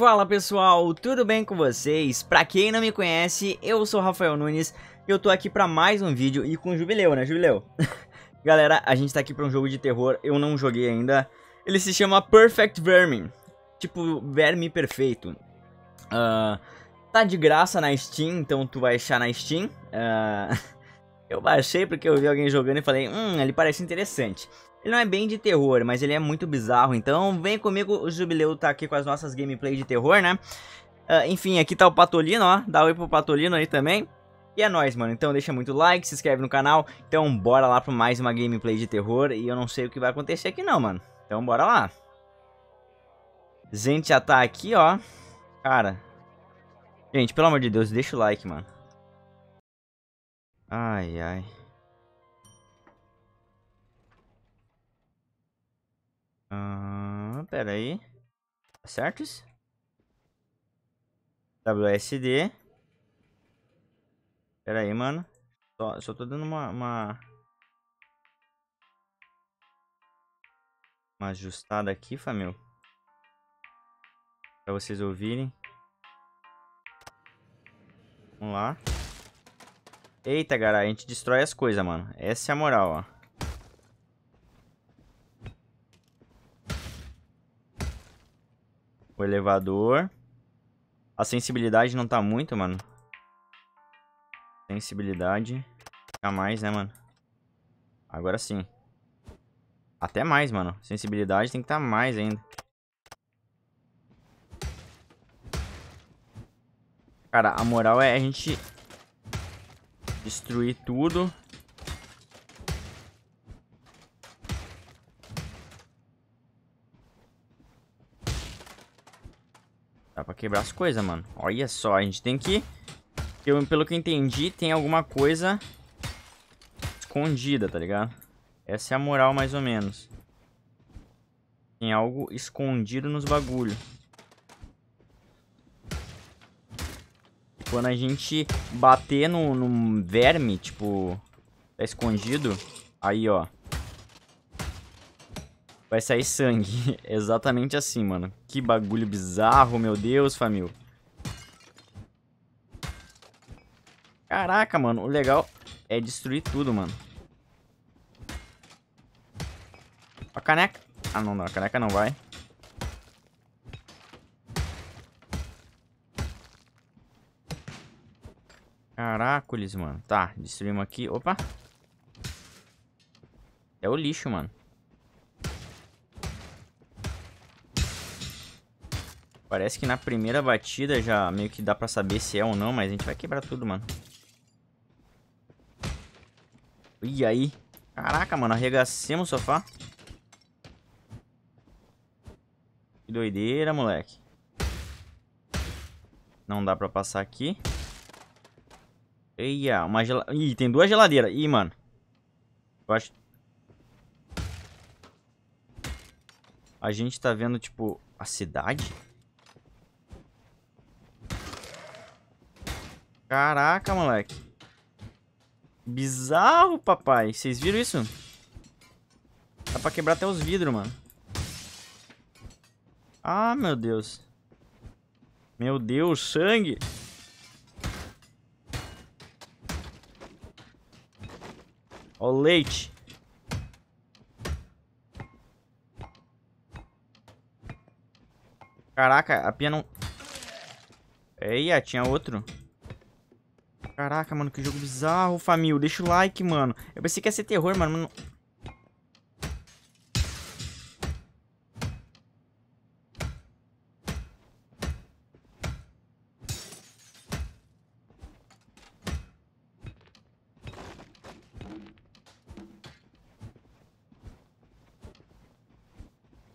Fala pessoal, tudo bem com vocês? Pra quem não me conhece, eu sou Rafael Nunes e eu tô aqui pra mais um vídeo e com Jubileu, né Jubileu? Galera, a gente tá aqui pra um jogo de terror, eu não joguei ainda. Ele se chama Perfect Vermin, tipo verme perfeito. Uh, tá de graça na Steam, então tu vai achar na Steam. Uh, eu baixei porque eu vi alguém jogando e falei, hum, ele parece interessante. Ele não é bem de terror, mas ele é muito bizarro, então vem comigo, o Jubileu tá aqui com as nossas gameplay de terror, né? Uh, enfim, aqui tá o Patolino, ó, dá oi pro Patolino aí também. E é nóis, mano, então deixa muito like, se inscreve no canal, então bora lá pra mais uma gameplay de terror, e eu não sei o que vai acontecer aqui não, mano. Então bora lá. Gente, já tá aqui, ó. Cara. Gente, pelo amor de Deus, deixa o like, mano. Ai, ai. Ah, pera aí. Tá certo isso? WSD. Pera aí, mano. Só, só tô dando uma, uma... Uma ajustada aqui, família. Pra vocês ouvirem. Vamos lá. Eita, galera, a gente destrói as coisas, mano. Essa é a moral, ó. O elevador. A sensibilidade não tá muito, mano. Sensibilidade. Fica mais, né, mano? Agora sim. Até mais, mano. Sensibilidade tem que estar tá mais ainda. Cara, a moral é a gente destruir tudo quebrar as coisas, mano. Olha só, a gente tem que... Eu, pelo que eu entendi, tem alguma coisa escondida, tá ligado? Essa é a moral, mais ou menos. Tem algo escondido nos bagulho. Quando a gente bater no, no verme, tipo, tá escondido, aí, ó. Vai sair sangue. Exatamente assim, mano. Que bagulho bizarro, meu Deus, família. Caraca, mano. O legal é destruir tudo, mano. A caneca. Ah, não, não. A caneca não vai. Caracoles, mano. Tá, destruímos aqui. Opa. É o lixo, mano. Parece que na primeira batida já meio que dá pra saber se é ou não, mas a gente vai quebrar tudo, mano. E aí? Caraca, mano, arregacemos o sofá. Que doideira, moleque. Não dá pra passar aqui. Eia, uma geladeira. Ih, tem duas geladeiras. Ih, mano. Eu acho... A gente tá vendo, tipo, a cidade? Caraca, moleque. Bizarro, papai. Vocês viram isso? Dá pra quebrar até os vidros, mano. Ah, meu Deus. Meu Deus, sangue. Ó o leite. Caraca, a pia não... Eia, tinha outro. Caraca, mano, que jogo bizarro, família. Deixa o like, mano. Eu pensei que ia ser terror, mano.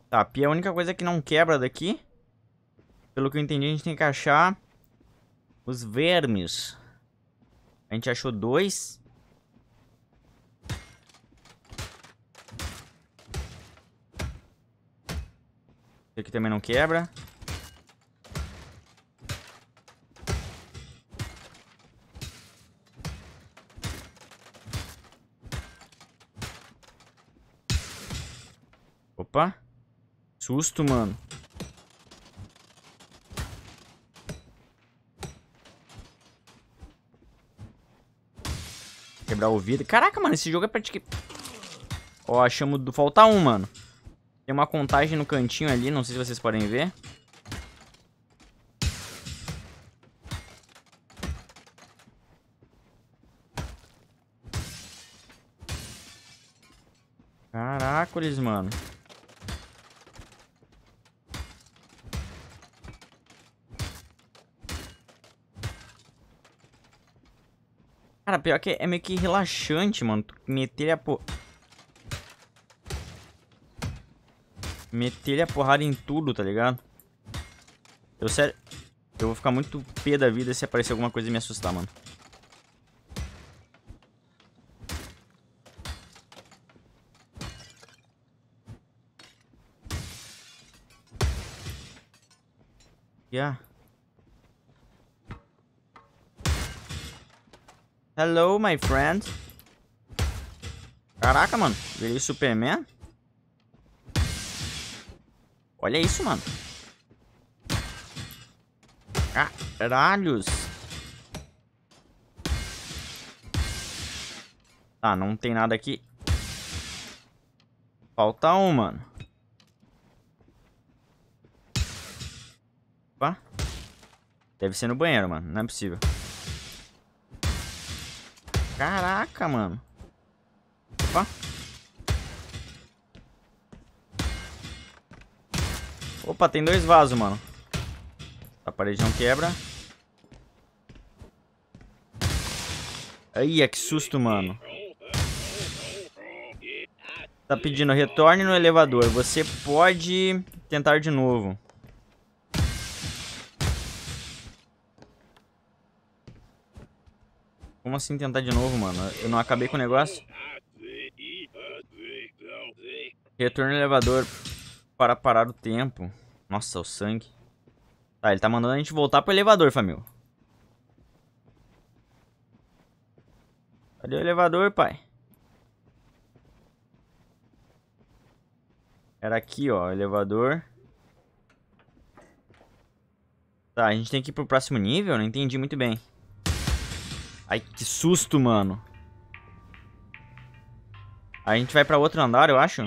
Tá, a pia é a única coisa que não quebra daqui. Pelo que eu entendi, a gente tem que achar os vermes. A gente achou dois. Esse aqui também não quebra. Opa. Susto, mano. quebrar o vidro. Caraca, mano, esse jogo é praticamente... Ó, achamos... Do... Falta um, mano. Tem uma contagem no cantinho ali, não sei se vocês podem ver. Caracoles, mano. Cara, pior que é meio que relaxante, mano. Tu meter a por... Meter a porrada em tudo, tá ligado? Eu sério... Eu vou ficar muito pé da vida se aparecer alguma coisa e me assustar, mano. Yeah. Hello, my friend. Caraca, mano. Virei Superman. Olha isso, mano. Caralhos. Tá, ah, não tem nada aqui. Falta um, mano. Opa. Deve ser no banheiro, mano. Não é possível. Caraca, mano. Opa. Opa, tem dois vasos, mano. A parede não quebra. Aí, que susto, mano. Tá pedindo retorne no elevador. Você pode tentar de novo. Vamos assim tentar de novo, mano. Eu não acabei com o negócio. Retorno elevador para parar o tempo. Nossa, o sangue. Tá, ele tá mandando a gente voltar pro elevador, família. Cadê o elevador, pai? Era aqui, ó, elevador. Tá, a gente tem que ir pro próximo nível? Não entendi muito bem. Ai, que susto, mano. A gente vai pra outro andar, eu acho.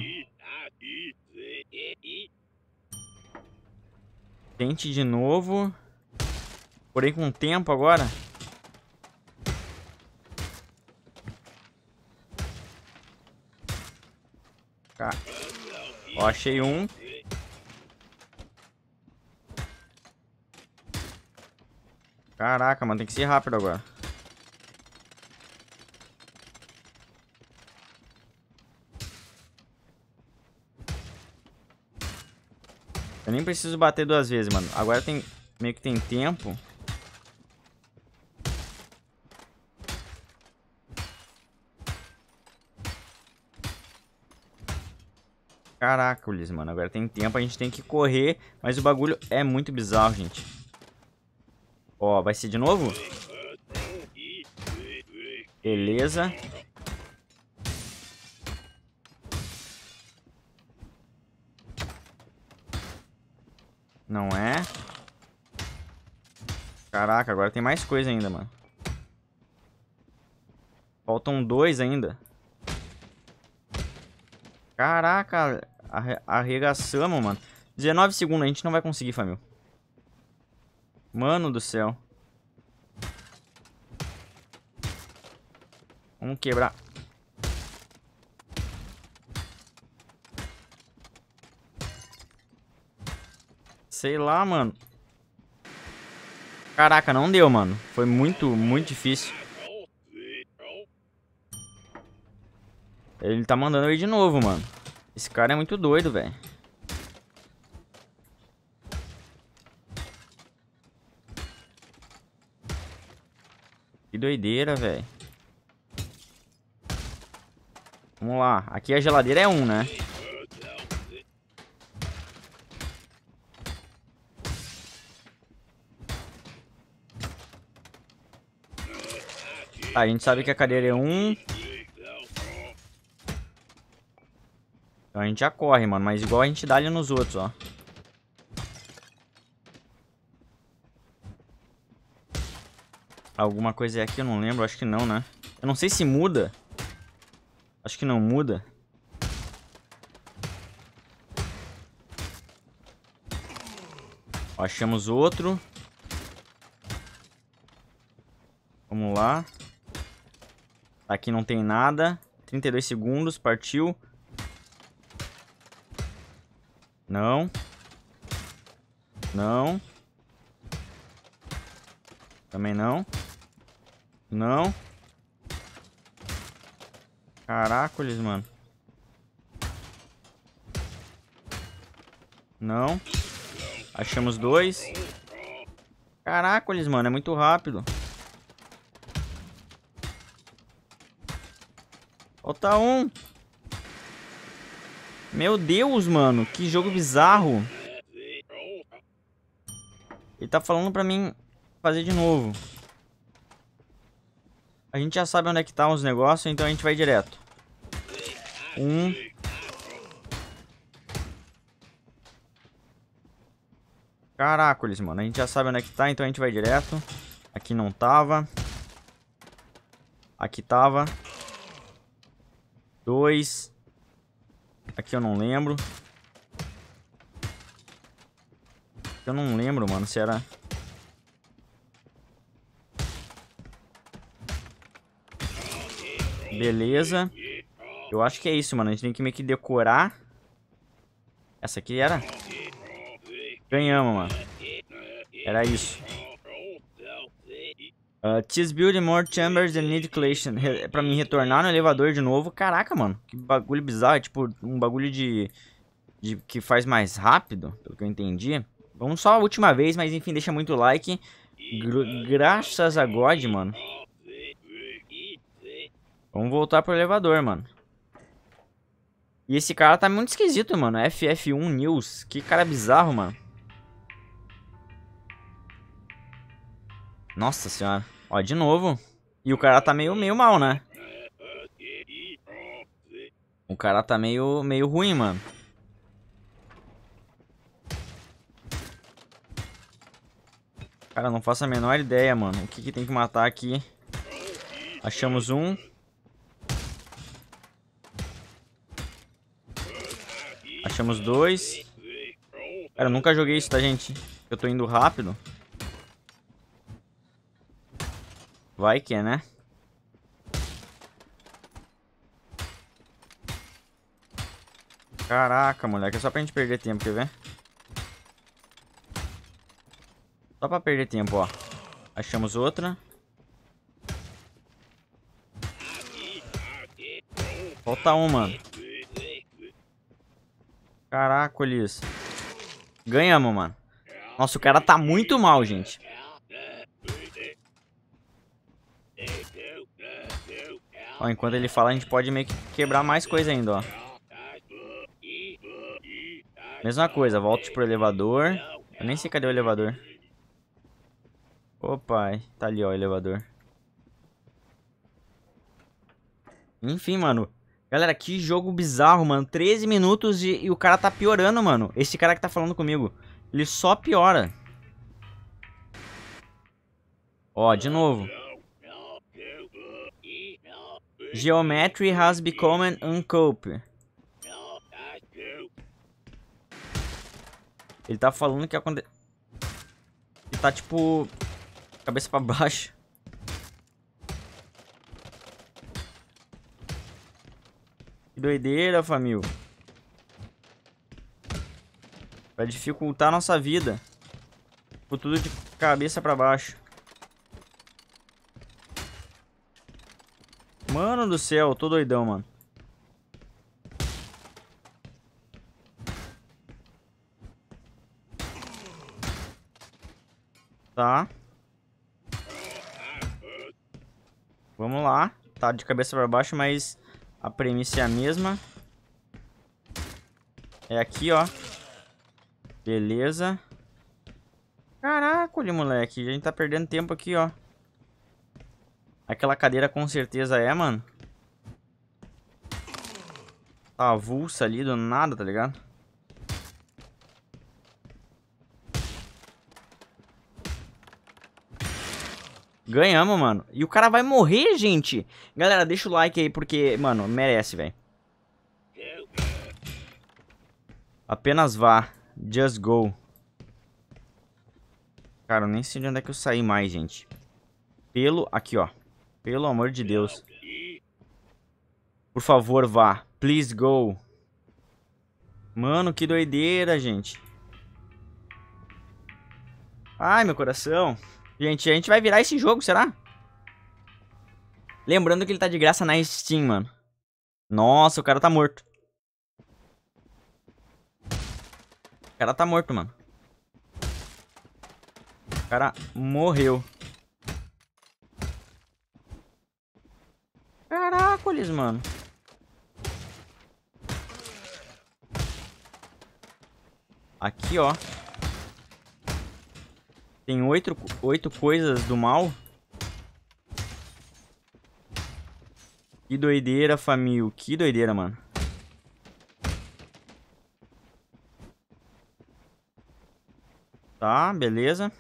Tente de novo. Porém com tempo agora. Tá. Ó, achei um. Caraca, mano, tem que ser rápido agora. Eu nem preciso bater duas vezes, mano. Agora tem... Meio que tem tempo. Caracoles, mano. Agora tem tempo, a gente tem que correr. Mas o bagulho é muito bizarro, gente. Ó, vai ser de novo? Beleza. Não é. Caraca, agora tem mais coisa ainda, mano. Faltam dois ainda. Caraca, arregaçamos, mano. 19 segundos, a gente não vai conseguir, família. Mano do céu. Vamos quebrar. Sei lá, mano. Caraca, não deu, mano. Foi muito, muito difícil. Ele tá mandando aí de novo, mano. Esse cara é muito doido, velho. Que doideira, velho. Vamos lá. Aqui a geladeira é um, né? Tá, a gente sabe que a cadeira é 1. Um. Então a gente já corre, mano. Mas igual a gente dá ali nos outros, ó. Alguma coisa é aqui, eu não lembro. Acho que não, né? Eu não sei se muda. Acho que não muda. achamos outro. Vamos lá. Aqui não tem nada. 32 segundos, partiu. Não. Não. Também não. Não. Caracoles, mano. Não. Achamos dois. Caracoles, mano, é muito rápido. Falta um. Meu Deus, mano. Que jogo bizarro. Ele tá falando pra mim fazer de novo. A gente já sabe onde é que tá os negócios, então a gente vai direto. Um. Caracoles, mano. A gente já sabe onde é que tá, então a gente vai direto. Aqui não tava. Aqui tava. Dois. Aqui eu não lembro. Eu não lembro, mano, se era... Beleza. Eu acho que é isso, mano. A gente tem que meio que decorar. Essa aqui era... Ganhamos, mano. Era isso. Ah, Tis building more chambers and need collection. pra mim retornar no elevador de novo. Caraca, mano. Que bagulho bizarro. É tipo um bagulho de, de... Que faz mais rápido, pelo que eu entendi. Vamos só a última vez, mas enfim, deixa muito like. Gr graças a God, mano. Vamos voltar pro elevador, mano. E esse cara tá muito esquisito, mano. FF1 News. Que cara bizarro, mano. Nossa senhora. Ó, de novo. E o cara tá meio, meio mal, né? O cara tá meio, meio ruim, mano. Cara, não faço a menor ideia, mano. O que, que tem que matar aqui? Achamos um. Achamos dois. Cara, eu nunca joguei isso, tá, gente? Eu tô indo rápido. Vai que, é, né? Caraca, moleque, é só pra gente perder tempo, quer ver? Só pra perder tempo, ó. Achamos outra. Falta uma. Caraca, Liz. Ganhamos, mano. Nossa, o cara tá muito mal, gente. Ó, enquanto ele fala, a gente pode meio que quebrar mais coisa ainda, ó. Mesma coisa, volta pro elevador. Eu nem sei cadê o elevador. Opa, tá ali, ó, o elevador. Enfim, mano. Galera, que jogo bizarro, mano. 13 minutos e, e o cara tá piorando, mano. Esse cara que tá falando comigo. Ele só piora. Ó, de novo. Geometry has become an uncope. Ele tá falando que acontece. Ele tá tipo. Cabeça pra baixo. Que doideira, família. Vai dificultar a nossa vida. Por tipo, tudo de cabeça pra baixo. Mano do céu, tô doidão, mano. Tá. Vamos lá. Tá de cabeça pra baixo, mas a premissa é a mesma. É aqui, ó. Beleza. Caraca, moleque. A gente tá perdendo tempo aqui, ó. Aquela cadeira com certeza é, mano. Tá avulsa ali do nada, tá ligado? Ganhamos, mano. E o cara vai morrer, gente. Galera, deixa o like aí, porque, mano, merece, velho. Apenas vá. Just go. Cara, eu nem sei de onde é que eu saí mais, gente. Pelo... Aqui, ó. Pelo amor de Deus. Por favor, vá. Please go. Mano, que doideira, gente. Ai, meu coração. Gente, a gente vai virar esse jogo, será? Lembrando que ele tá de graça na Steam, mano. Nossa, o cara tá morto. O cara tá morto, mano. O cara morreu. mano. Aqui, ó. Tem oito, oito coisas do mal. Que doideira, família. Que doideira, mano. Tá, beleza.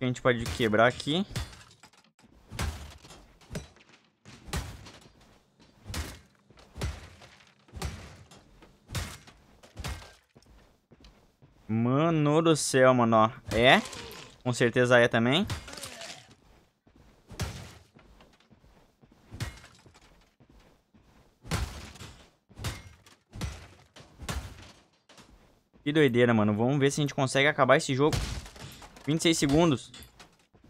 A gente pode quebrar aqui. Mano do céu, mano, ó. É? Com certeza é também. Que doideira, mano. Vamos ver se a gente consegue acabar esse jogo. 26 segundos.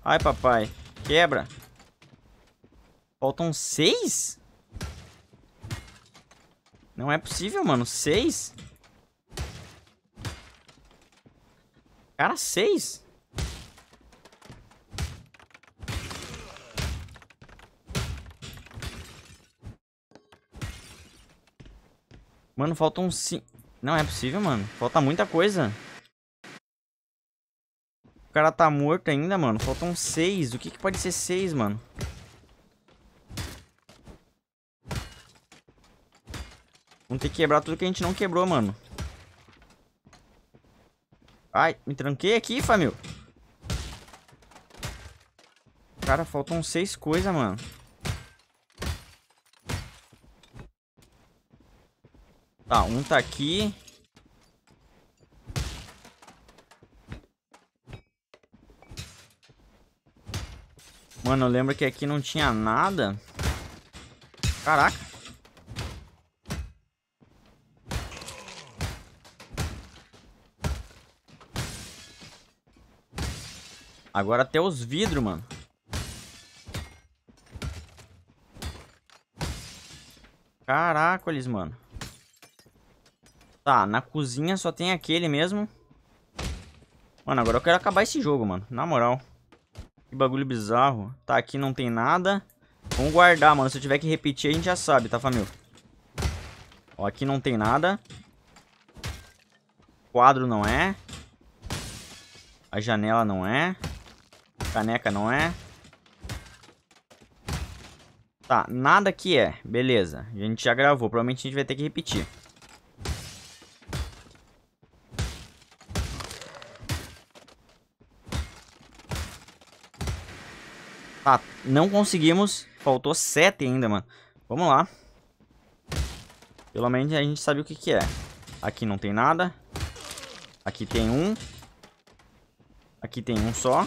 Ai, papai. Quebra. Faltam 6? Não é possível, mano. 6? Cara, seis. Mano, faltam cinco. Não é possível, mano. Falta muita coisa. O cara tá morto ainda, mano. Faltam seis. O que que pode ser seis, mano? Vamos ter que quebrar tudo que a gente não quebrou, mano. Ai, me tranquei aqui, família. Cara, faltam seis coisas, mano. Tá, um tá aqui. Mano, eu lembro que aqui não tinha nada. Caraca. Agora até os vidros, mano. Caracoles, mano. Tá, na cozinha só tem aquele mesmo. Mano, agora eu quero acabar esse jogo, mano. Na moral. Que bagulho bizarro. Tá, aqui não tem nada. Vamos guardar, mano. Se eu tiver que repetir, a gente já sabe, tá, família? Ó, aqui não tem nada. Quadro não é. A janela não é. Caneca não é. Tá, nada que é. Beleza. A gente já gravou. Provavelmente a gente vai ter que repetir. Tá, não conseguimos. Faltou sete ainda, mano. Vamos lá. Pelo menos a gente sabe o que que é. Aqui não tem nada. Aqui tem um. Aqui tem um só.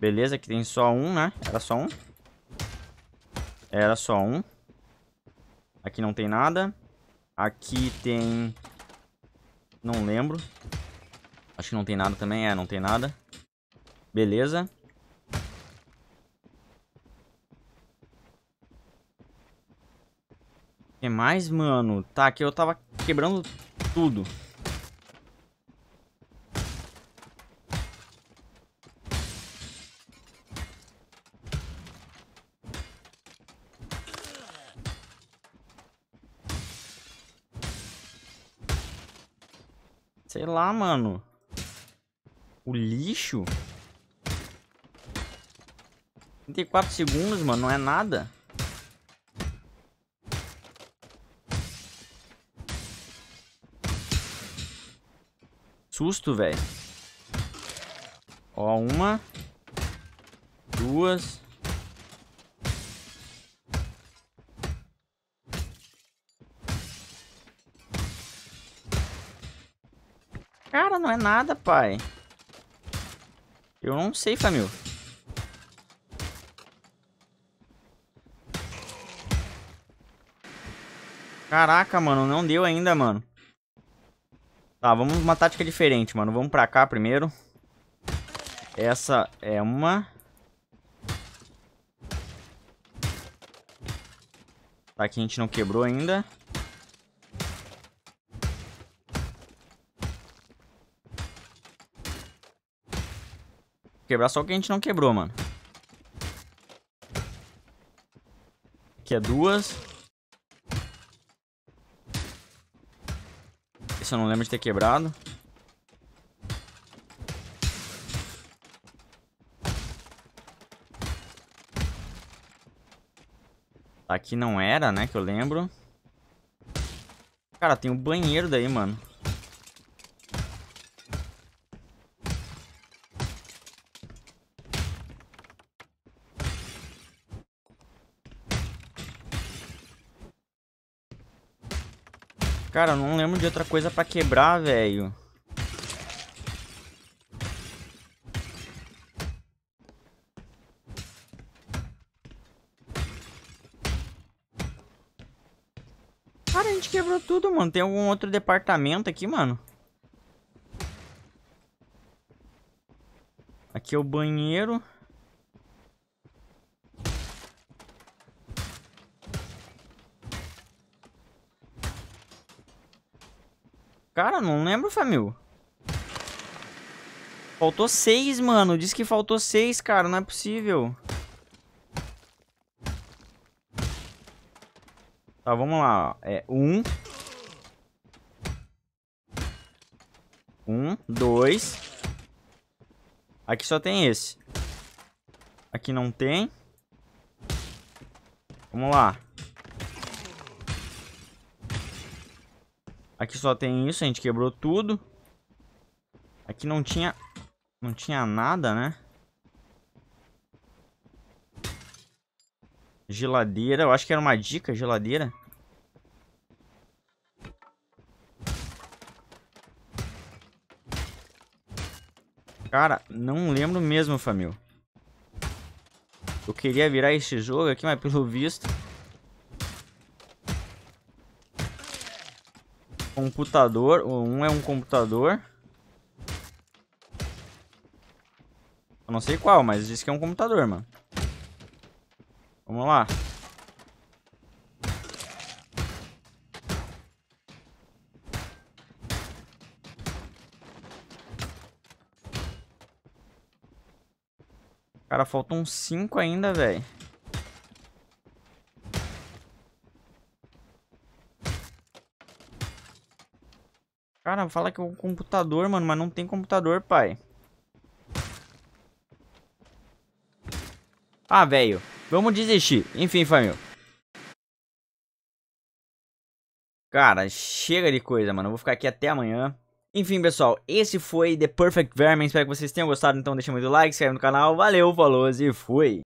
Beleza, aqui tem só um, né? Era só um. Era só um. Aqui não tem nada. Aqui tem... Não lembro. Acho que não tem nada também. É, não tem nada. Beleza. O que mais, mano? Tá, aqui eu tava quebrando tudo. lá, mano. O lixo? 34 segundos, mano, não é nada. Susto, velho. Ó, uma. Duas. Cara, não é nada, pai. Eu não sei, Camil. Caraca, mano, não deu ainda, mano. Tá, vamos uma tática diferente, mano. Vamos pra cá primeiro. Essa é uma. Tá, aqui a gente não quebrou ainda. quebrar só o que a gente não quebrou, mano. Aqui é duas. Esse eu não lembro de ter quebrado. Aqui não era, né? Que eu lembro. Cara, tem um banheiro daí, mano. Cara, não lembro de outra coisa pra quebrar, velho. Cara, a gente quebrou tudo, mano. Tem algum outro departamento aqui, mano? Aqui é o banheiro. Cara, não lembro, Famil. Faltou seis, mano. Diz que faltou seis, cara. Não é possível. Tá, vamos lá. É um. Um, dois. Aqui só tem esse. Aqui não tem. Vamos lá. Aqui só tem isso, a gente quebrou tudo. Aqui não tinha... Não tinha nada, né? Geladeira, eu acho que era uma dica, geladeira. Cara, não lembro mesmo, família. Eu queria virar esse jogo aqui, mas pelo visto... computador. Um é um computador. Eu não sei qual, mas diz que é um computador, mano. Vamos lá. Cara, faltam cinco ainda, velho. Cara, fala que é um computador, mano, mas não tem computador, pai. Ah, velho. Vamos desistir. Enfim, família. Cara, chega de coisa, mano. Eu vou ficar aqui até amanhã. Enfim, pessoal, esse foi The Perfect Vermin. Espero que vocês tenham gostado. Então deixa muito like, se inscreve no canal. Valeu, falou e fui!